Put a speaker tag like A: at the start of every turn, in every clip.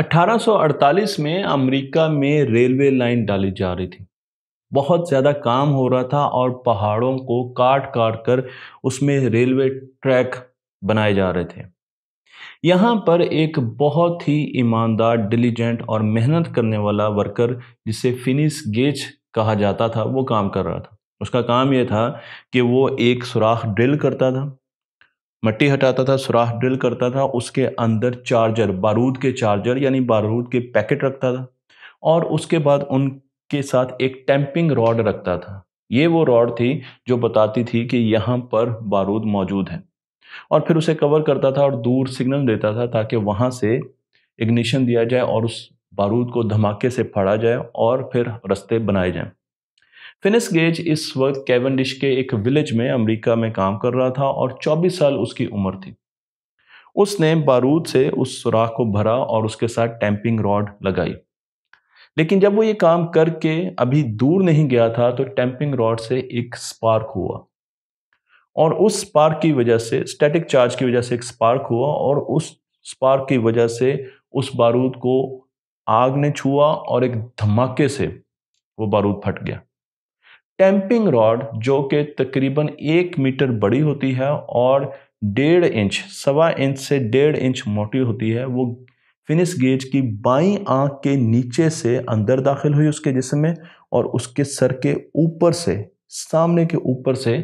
A: 1848 में अमेरिका में railway line डाली जा रही थी बहुत ज़्यादा काम हो रहा था और पहाड़ों को काट काट कर उसमें रेलवे ट्रैक बनाए जा रहे थे यहाँ पर एक बहुत ही ईमानदार डिलीजेंट और मेहनत करने वाला वर्कर जिसे फिनिश गेज कहा जाता था वो काम कर रहा था उसका काम यह था कि वो एक सुराख ड्रिल करता था मट्टी हटाता था सुराख ड्रिल करता था उसके अंदर चार्जर बारूद के चार्जर यानी बारूद के पैकेट रखता था और उसके बाद उनके साथ एक टैंपिंग रॉड रखता था ये वो रॉड थी जो बताती थी कि यहाँ पर बारूद मौजूद है और फिर उसे कवर करता था और दूर सिग्नल देता था ताकि वहाँ से इग्निशन दिया जाए और उस बारूद को धमाके से फाड़ा जाए और फिर रास्ते बनाए जाएं फिनिस गेज इस वक्त कैवनडिश के एक विलेज में अमेरिका में काम कर रहा था और 24 साल उसकी उम्र थी उसने बारूद से उस सुराख को भरा और उसके साथ टैंपिंग रॉड लगाई लेकिन जब वो ये काम करके अभी दूर नहीं गया था तो टैंपिंग रॉड से एक स्पार्क हुआ और उस स्पार्क की वजह से स्टैटिक चार्ज की वजह से एक स्पार्क हुआ और उस स्पार्क की वजह से उस बारूद को आग ने छुआ और एक धमाके से वो बारूद फट गया टैंपिंग रॉड जो कि तकरीबन एक मीटर बड़ी होती है और डेढ़ इंच सवा इंच से डेढ़ इंच मोटी होती है वो फिनिश गेज की बाई आंख के नीचे से अंदर दाखिल हुई उसके जिसम में और उसके सर के ऊपर से सामने के ऊपर से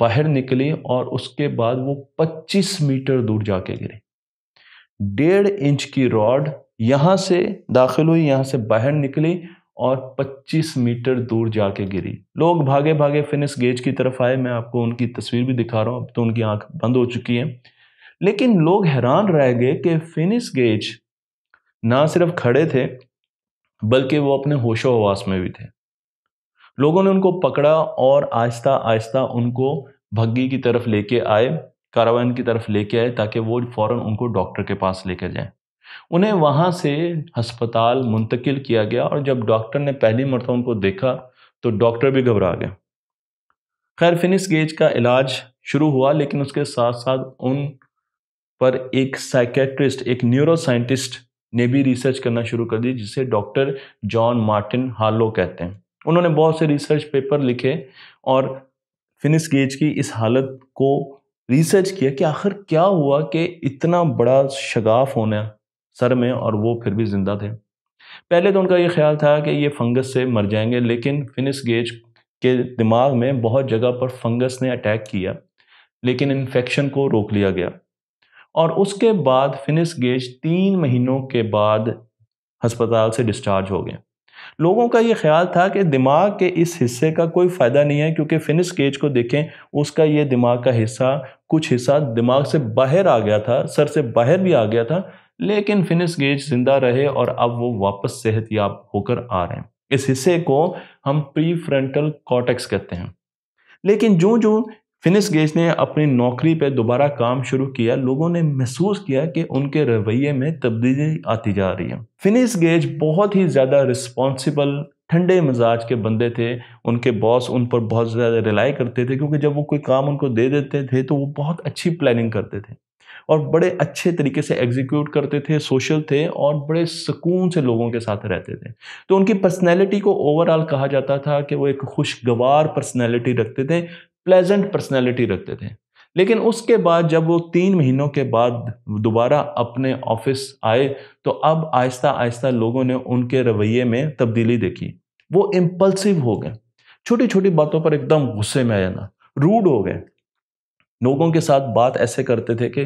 A: बाहर निकली और उसके बाद वो 25 मीटर दूर जाके गिरी डेढ़ इंच की रॉड यहाँ से दाखिल हुई यहाँ से बाहर निकली और 25 मीटर दूर जाके गिरी लोग भागे भागे फिनिश गेज की तरफ आए मैं आपको उनकी तस्वीर भी दिखा रहा हूँ अब तो उनकी आंख बंद हो चुकी है लेकिन लोग हैरान रह गए कि फिनिश गेज ना सिर्फ खड़े थे बल्कि वो अपने होशो हवास में भी थे लोगों ने उनको पकड़ा और आहिस्ता आहिस्ता उनको भग्गी की तरफ लेके आए कारावान की तरफ लेके आए ताकि वो फ़ौरन उनको डॉक्टर के पास लेकर जाएं उन्हें वहाँ से हस्पताल मुंतकिल किया गया और जब डॉक्टर ने पहली मरतब उनको देखा तो डॉक्टर भी घबरा गया खैर फिनिस गेज का इलाज शुरू हुआ लेकिन उसके साथ साथ उन पर एक साइकेट्रिस्ट एक न्यूरोसाइंटिस्ट ने भी रिसर्च करना शुरू कर दी जिसे डॉक्टर जॉन मार्टिन हालो कहते हैं उन्होंने बहुत से रिसर्च पेपर लिखे और फिनिस गेज की इस हालत को रिसर्च किया कि आखिर क्या हुआ कि इतना बड़ा शगाफ होना सर में और वो फिर भी ज़िंदा थे पहले तो उनका ये ख्याल था कि ये फंगस से मर जाएंगे लेकिन फिनिस गेज के दिमाग में बहुत जगह पर फंगस ने अटैक किया लेकिन इन्फेक्शन को रोक लिया गया और उसके बाद फिनिस गेज तीन महीनों के बाद हस्पताल से डिस्चार्ज हो गए लोगों का ये ख्याल था कि दिमाग के इस हिस्से का कोई फ़ायदा नहीं है क्योंकि फिनिस गेज को देखें उसका ये दिमाग का हिस्सा कुछ हिस्सा दिमाग से बाहर आ गया था सर से बाहर भी आ गया था लेकिन फिनिश गेज जिंदा रहे और अब वो वापस सेहतियाब होकर आ रहे हैं इस हिस्से को हम प्री फ्रंटल कॉटेक्स कहते हैं लेकिन जो जो फिनिश गेज ने अपनी नौकरी पर दोबारा काम शुरू किया लोगों ने महसूस किया कि उनके रवैये में तब्दीली आती जा रही है फिनिश गेज बहुत ही ज़्यादा रिस्पॉन्सिबल ठंडे मिजाज के बंदे थे उनके बॉस उन पर बहुत ज़्यादा रिलाई करते थे क्योंकि जब वो कोई काम उनको दे देते थे तो वो बहुत अच्छी प्लानिंग करते थे और बड़े अच्छे तरीके से एग्जीक्यूट करते थे सोशल थे और बड़े सुकून से लोगों के साथ रहते थे तो उनकी पर्सनैलिटी को ओवरऑल कहा जाता था कि वो एक खुशगवार पर्सनैलिटी रखते थे प्लेजेंट पर्सनैलिटी रखते थे लेकिन उसके बाद जब वो तीन महीनों के बाद दोबारा अपने ऑफिस आए तो अब आहिस्ता आहिस्ता लोगों ने उनके रवैये में तब्दीली देखी वो इम्पल्सिव हो गए छोटी छोटी बातों पर एकदम गुस्से में आ जाना रूड हो गए लोगों के साथ बात ऐसे करते थे कि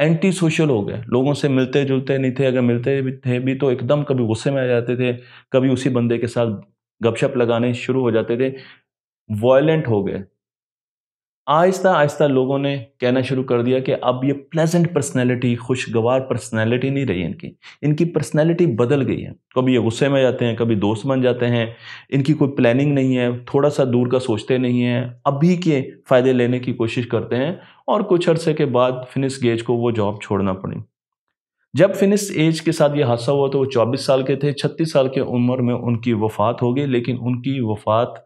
A: एंटी सोशल हो गए लोगों से मिलते जुलते नहीं थे अगर मिलते भी थे भी तो एकदम कभी गुस्से में आ जाते थे कभी उसी बंदे के साथ गपशप लगाने शुरू हो जाते थे वॉयलेंट हो गए आहिस्ता आहिस्ता लोगों ने कहना शुरू कर दिया कि अब ये प्लेजेंट पर्सनैलिटी खुशगवार पर्सनैलिटी नहीं रही इनकी इनकी पर्सनैलिटी बदल गई है कभी ये गुस्से में जाते हैं कभी दोस्त बन जाते हैं इनकी कोई प्लानिंग नहीं है थोड़ा सा दूर का सोचते नहीं हैं अभी के फ़ायदे लेने की कोशिश करते हैं और कुछ अरसे के बाद फिनिस गेज को वो जॉब छोड़ना पड़ी जब फिनिश एज के साथ ये हादसा हुआ तो वो चौबीस साल के थे छत्तीस साल के उम्र में उनकी वफात हो गई लेकिन उनकी वफात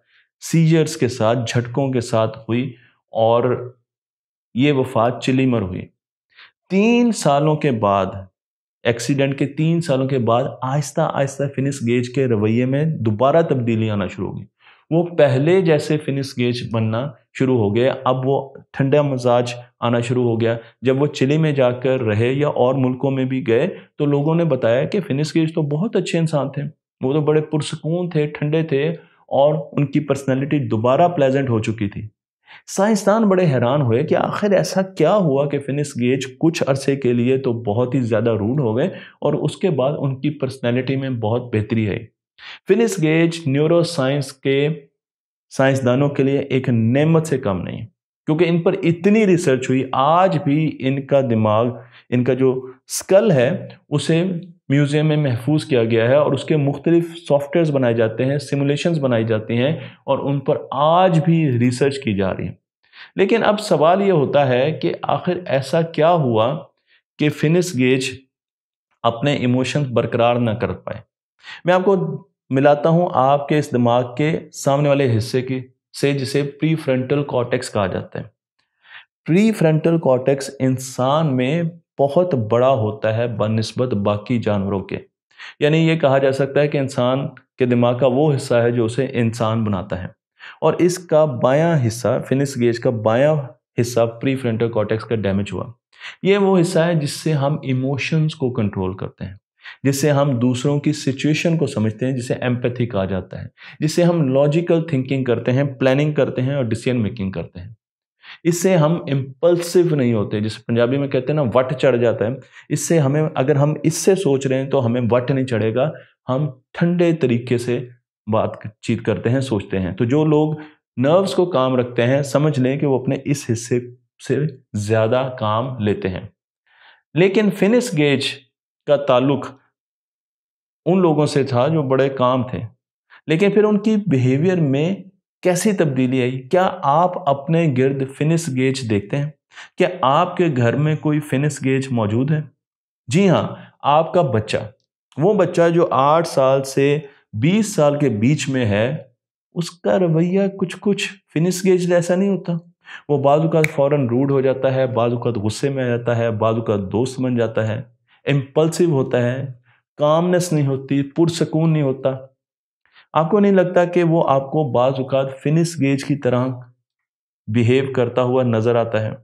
A: सीजर्स के साथ झटकों के साथ हुई और ये वफात चिली मर हुई तीन सालों के बाद एक्सीडेंट के तीन सालों के बाद आहिस्ता आहिस्ता फिनिश गेज के रवैये में दोबारा तब्दीली आना शुरू हो गई वो पहले जैसे फिनिश गेज बनना शुरू हो गया अब वो ठंडा मजाज आना शुरू हो गया जब वो चिली में जाकर रहे या और मुल्कों में भी गए तो लोगों ने बताया कि फिनिश गेज तो बहुत अच्छे इंसान थे वो तो बड़े पुरसकून थे ठंडे थे और उनकी पर्सनैलिटी दोबारा प्लेजेंट हो चुकी थी साइंसदान बड़े हैरान हुए कि आखिर ऐसा क्या हुआ कि फिनिस गेज कुछ अरसे के लिए तो बहुत ही ज़्यादा रूड हो गए और उसके बाद उनकी पर्सनैलिटी में बहुत बेहतरी आई फिनिस गेज न्यूरो साइंस के साइंसदानों के लिए एक नेमत से कम नहीं क्योंकि इन पर इतनी रिसर्च हुई आज भी इनका दिमाग इनका जो स्कल है उसे म्यूज़ियम में महफूज किया गया है और उसके मुख्तलिफ सॉफ्टवेयर्स बनाए जाते हैं सिमुलेशन बनाई जाती हैं और उन पर आज भी रिसर्च की जा रही है लेकिन अब सवाल ये होता है कि आखिर ऐसा क्या हुआ कि फिनिस गेज अपने इमोशंस बरकरार ना कर पाए मैं आपको मिलाता हूँ आपके इस दिमाग के सामने वाले हिस्से के से जिसे प्री फ्रंटल कॉटेक्स कहा जाता है प्री फ्रंटल कॉटेक्स इंसान में बहुत बड़ा होता है बनस्बत बाकी जानवरों के यानी ये कहा जा सकता है कि इंसान के दिमाग का वो हिस्सा है जो उसे इंसान बनाता है और इसका बायां हिस्सा फिनिश गेज का बायां हिस्सा प्री फ्रंटल कॉटेक्स का डैमेज हुआ ये वो हिस्सा है जिससे हम इमोशंस को कंट्रोल करते हैं जिससे हम दूसरों की सिचुएशन को समझते हैं जिसे एम्पैथी कहा जाता है जिससे हम लॉजिकल थिंकिंग करते हैं प्लानिंग करते हैं और डिसीजन मेकिंग करते हैं इससे हम इम्पल्सिव नहीं होते जिस पंजाबी में कहते हैं ना वट चढ़ जाता है इससे हमें अगर हम इससे सोच रहे हैं तो हमें वट नहीं चढ़ेगा हम ठंडे तरीके से बातचीत करते हैं सोचते हैं तो जो लोग नर्व्स को काम रखते हैं समझ लें कि वो अपने इस हिस्से से ज़्यादा काम लेते हैं लेकिन फिनिश गेज का ताल्लुक उन लोगों से था जो बड़े काम थे लेकिन फिर उनकी बिहेवियर में कैसी तब्दीली आई क्या आप अपने गिर्द फिनिश गेज देखते हैं क्या आपके घर में कोई फिनिश गेज मौजूद है जी हाँ आपका बच्चा वो बच्चा जो आठ साल से बीस साल के बीच में है उसका रवैया कुछ कुछ फिनिश गेज जैसा नहीं होता वो बाजूकात फ़ौरन रूड हो जाता है बाजूकात गुस्से में आ जाता है बाजूकात दोस्त बन जाता है इम्पल्सिव होता है कामनेस नहीं होती पुरसकून नहीं होता आपको नहीं लगता कि वो आपको बाज़ात फिनिश गेज की तरह बिहेव करता हुआ नज़र आता है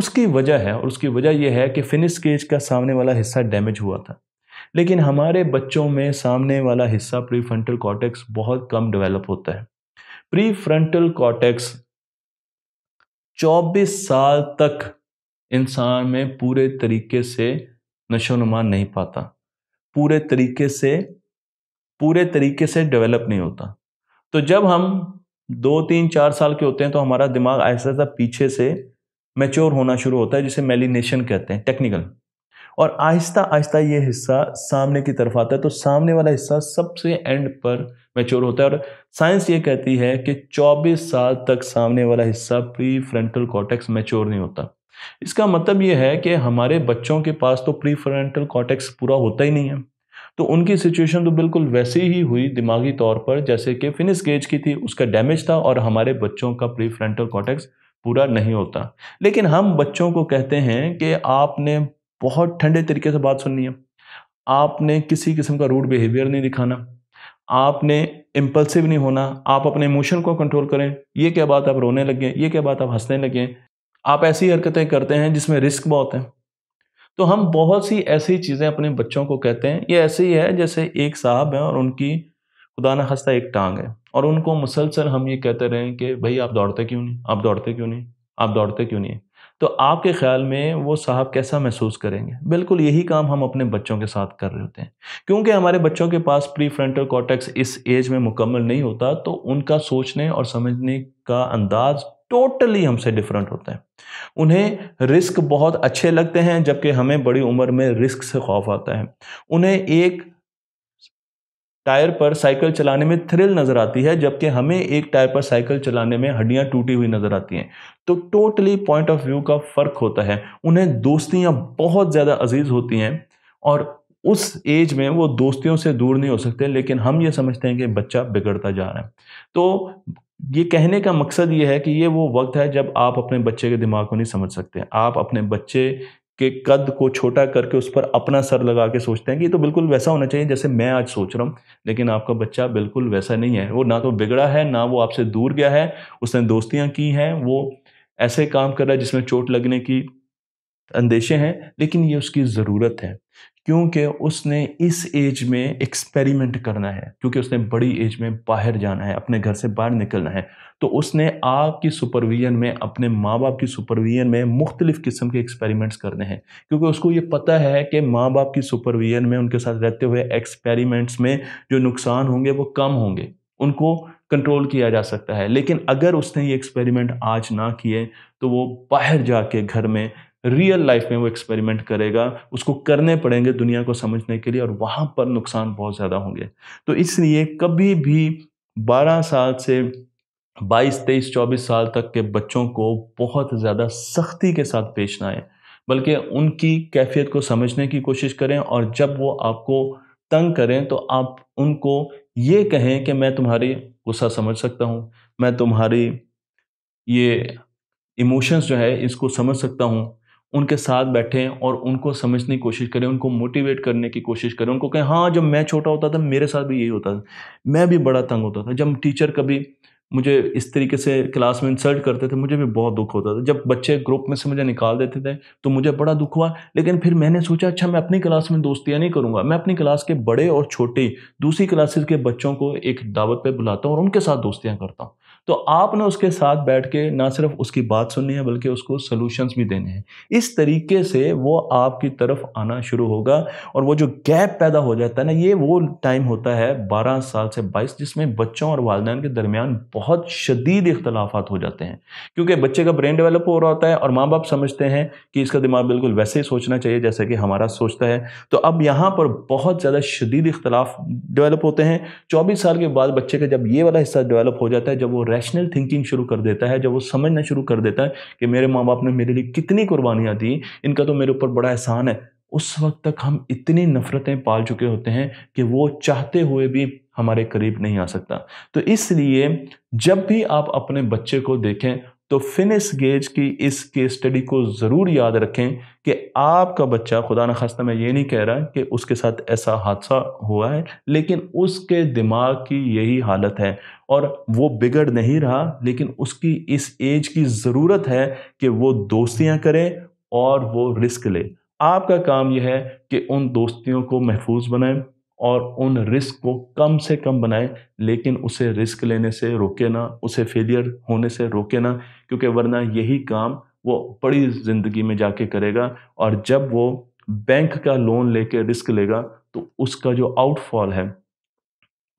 A: उसकी वजह है और उसकी वजह यह है कि फिनिश गेज का सामने वाला हिस्सा डैमेज हुआ था लेकिन हमारे बच्चों में सामने वाला हिस्सा प्री फ्रंटल कॉटेक्स बहुत कम डेवलप होता है प्री फ्रंटल कॉटेक्स 24 साल तक इंसान में पूरे तरीके से नशोनुमा नहीं पाता पूरे तरीके से पूरे तरीके से डेवलप नहीं होता तो जब हम दो तीन चार साल के होते हैं तो हमारा दिमाग ऐसा ऐसा पीछे से मैच्योर होना शुरू होता है जिसे मेलिनेशन कहते हैं टेक्निकल और आहिस्ता आहिस्ता ये हिस्सा सामने की तरफ आता है तो सामने वाला हिस्सा सबसे एंड पर मैच्योर होता है और साइंस ये कहती है कि 24 साल तक सामने वाला हिस्सा प्री फ्रंटल कॉटेक्स मैच्योर नहीं होता इसका मतलब ये है कि हमारे बच्चों के पास तो प्री फ्रंटल कॉटेक्स पूरा होता ही नहीं है तो उनकी सिचुएशन तो बिल्कुल वैसी ही हुई दिमागी तौर पर जैसे कि फिनिश गेज की थी उसका डैमेज था और हमारे बच्चों का प्री फ्रंटल कॉटेक्स पूरा नहीं होता लेकिन हम बच्चों को कहते हैं कि आपने बहुत ठंडे तरीके से बात सुननी है आपने किसी किस्म का रूड बिहेवियर नहीं दिखाना आपने इम्पल्सिव नहीं होना आप अपने इमोशन को कंट्रोल करें ये क्या बात आप रोने लगें ये क्या बात आप हंसने लगें आप ऐसी हरकतें करते हैं जिसमें रिस्क बहुत है तो हम बहुत सी ऐसी चीज़ें अपने बच्चों को कहते हैं ये ऐसे ही है जैसे एक साहब हैं और उनकी खुदा न खस्ता एक टांग है और उनको मुसलसल हम ये कहते रहें कि भाई आप दौड़ते क्यों नहीं आप दौड़ते क्यों नहीं आप दौड़ते क्यों नहीं तो आपके ख्याल में वो साहब कैसा महसूस करेंगे बिल्कुल यही काम हम अपने बच्चों के साथ कर रहे होते हैं क्योंकि हमारे बच्चों के पास प्री फ्रंटल कॉटेक्स इस एज में मुकम्मल नहीं होता तो उनका सोचने और समझने का अंदाज टोटली हमसे डिफरेंट होते हैं उन्हें रिस्क बहुत अच्छे लगते हैं जबकि हमें बड़ी उम्र में रिस्क से खौफ आता है उन्हें एक टायर पर साइकिल चलाने में थ्रिल नज़र आती है जबकि हमें एक टायर पर साइकिल चलाने में हड्डियां टूटी हुई नज़र आती हैं तो टोटली पॉइंट ऑफ व्यू का फ़र्क होता है उन्हें दोस्तियां बहुत ज़्यादा अजीज़ होती हैं और उस एज में वो दोस्तियों से दूर नहीं हो सकते लेकिन हम ये समझते हैं कि बच्चा बिगड़ता जा रहा है तो ये कहने का मकसद ये है कि ये वो वक्त है जब आप अपने बच्चे के दिमाग को नहीं समझ सकते आप अपने बच्चे के कद को छोटा करके उस पर अपना सर लगा के सोचते हैं कि ये तो बिल्कुल वैसा होना चाहिए जैसे मैं आज सोच रहा हूँ लेकिन आपका बच्चा बिल्कुल वैसा नहीं है वो ना तो बिगड़ा है ना वो आपसे दूर गया है उसने दोस्तियाँ की हैं वो ऐसे काम कर रहा है जिसमें चोट लगने की अंदेशे हैं लेकिन ये उसकी ज़रूरत है क्योंकि उसने इस एज में एक्सपेरिमेंट करना है क्योंकि उसने बड़ी एज में बाहर जाना है अपने घर से बाहर निकलना है तो उसने आपकी सुपरविजन में अपने माँ बाप की सुपरविजन में मुख्तलिफ़ किस्म के एक्सपेरिमेंट्स करने हैं क्योंकि उसको ये पता है कि माँ बाप की सुपरविजन में उनके साथ रहते हुए एक्सपेरिमेंट्स में जो नुकसान होंगे वो कम होंगे उनको कंट्रोल किया जा सकता है लेकिन अगर उसने ये एक्सपेरिमेंट आज ना किए तो वो बाहर जाके घर में रियल लाइफ में वो एक्सपेरिमेंट करेगा उसको करने पड़ेंगे दुनिया को समझने के लिए और वहाँ पर नुकसान बहुत ज़्यादा होंगे तो इसलिए कभी भी 12 साल से 22, 23, 24 साल तक के बच्चों को बहुत ज़्यादा सख्ती के साथ पेश ना आए बल्कि उनकी कैफियत को समझने की कोशिश करें और जब वो आपको तंग करें तो आप उनको ये कहें कि मैं तुम्हारी गुस्सा समझ सकता हूँ मैं तुम्हारी ये इमोशंस जो है इसको समझ सकता हूँ उनके साथ बैठें और उनको समझने की कोशिश करें उनको मोटिवेट करने की कोशिश करें उनको कहें हाँ जब मैं छोटा होता था मेरे साथ भी यही होता था मैं भी बड़ा तंग होता था जब टीचर कभी मुझे इस तरीके से क्लास में इंसल्ट करते थे मुझे भी बहुत दुख होता था जब बच्चे ग्रुप में से मुझे निकाल देते थे तो मुझे बड़ा दुख हुआ लेकिन फिर मैंने सोचा अच्छा मैं अपनी क्लास में दोस्तियाँ नहीं करूँगा मैं अपनी क्लास के बड़े और छोटे दूसरी क्लासेस के बच्चों को एक दावत पर बुलाता हूँ और उनके साथ दोस्तियाँ करता हूँ तो आपने उसके साथ बैठ के ना सिर्फ उसकी बात सुननी है बल्कि उसको सोल्यूशंस भी देने हैं इस तरीके से वो आपकी तरफ आना शुरू होगा और वो जो गैप पैदा हो जाता है ना ये वो टाइम होता है 12 साल से 22 जिसमें बच्चों और वालदे के दरमियान बहुत शदीद इख्तलाफ हो जाते हैं क्योंकि बच्चे का ब्रेन डेवलप हो रहा होता है और माँ बाप समझते हैं कि इसका दिमाग बिल्कुल वैसे ही सोचना चाहिए जैसे कि हमारा सोचता है तो अब यहाँ पर बहुत ज़्यादा शदीद इख्तलाफ डेवलप होते हैं चौबीस साल के बाद बच्चे का जब ये वाला हिस्सा डेवलप हो जाता है जब वो रह रैशनल थिंकिंग शुरू कर देता है जब वो समझना शुरू कर देता है कि मेरे माँ बाप ने मेरे लिए कितनी कुर्बानियाँ दी इनका तो मेरे ऊपर बड़ा एहसान है उस वक्त तक हम इतनी नफ़रतें पाल चुके होते हैं कि वो चाहते हुए भी हमारे करीब नहीं आ सकता तो इसलिए जब भी आप अपने बच्चे को देखें तो फिनिश गेज की इस केस स्टडी को ज़रूर याद रखें कि आपका बच्चा खुदा न खास्ता मैं ये नहीं कह रहा कि उसके साथ ऐसा हादसा हुआ है लेकिन उसके दिमाग की यही हालत है और वो बिगड़ नहीं रहा लेकिन उसकी इस एज की ज़रूरत है कि वो दोस्तियाँ करें और वो रिस्क ले आपका काम यह है कि उन दोस्तियों को महफूज बनाएं और उन रिस्क को कम से कम बनाए लेकिन उसे रिस्क लेने से रोके ना उसे फेलियर होने से रोके ना क्योंकि वरना यही काम वो बड़ी ज़िंदगी में जाके करेगा और जब वो बैंक का लोन लेके रिस्क लेगा तो उसका जो आउटफॉल है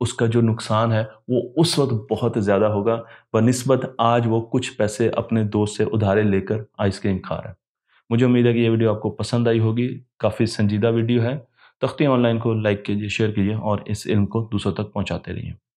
A: उसका जो नुकसान है वो उस वक्त बहुत ज़्यादा होगा बनस्बत आज वो कुछ पैसे अपने दोस्त से उधारे लेकर आइसक्रीम खा रहा है मुझे उम्मीद है कि ये वीडियो आपको पसंद आई होगी काफ़ी संजीदा वीडियो है तख्ती ऑनलाइन को लाइक कीजिए शेयर कीजिए और इस इल्म को दूसरों तक पहुँचाते रहिए